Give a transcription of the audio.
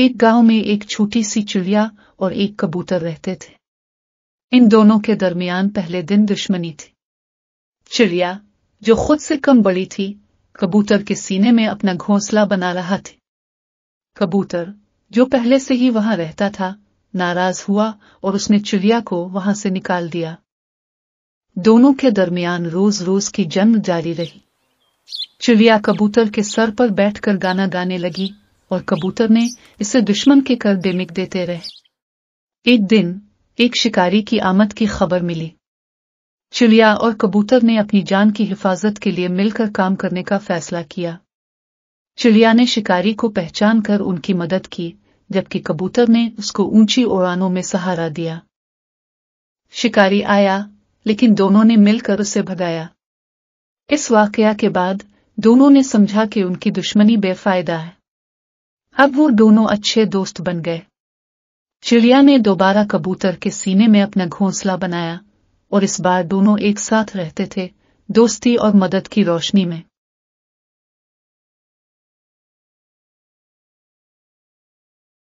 एक गांव में एक छोटी सी चिड़िया और एक कबूतर रहते थे इन दोनों के दरमियान पहले दिन दुश्मनी थी चिड़िया जो खुद से कम बड़ी थी कबूतर के सीने में अपना घोंसला बना रहा थी कबूतर जो पहले से ही वहां रहता था नाराज हुआ और उसने चिड़िया को वहां से निकाल दिया दोनों के दरमियान रोज रोज की जंग जारी रही चिड़िया कबूतर के सर पर बैठकर गाना गाने लगी और कबूतर ने इसे दुश्मन के कर बेमिक देते रहे एक दिन एक शिकारी की आमद की खबर मिली चिड़िया और कबूतर ने अपनी जान की हिफाजत के लिए मिलकर काम करने का फैसला किया चिड़िया ने शिकारी को पहचान कर उनकी मदद की जबकि कबूतर ने उसको ऊंची उड़ानों में सहारा दिया शिकारी आया लेकिन दोनों ने मिलकर उसे भगाया इस वाकया के बाद दोनों ने समझा कि उनकी दुश्मनी बेफायदा है अब वो दोनों अच्छे दोस्त बन गए चिड़िया ने दोबारा कबूतर के सीने में अपना घोंसला बनाया और इस बार दोनों एक साथ रहते थे दोस्ती और मदद की रोशनी में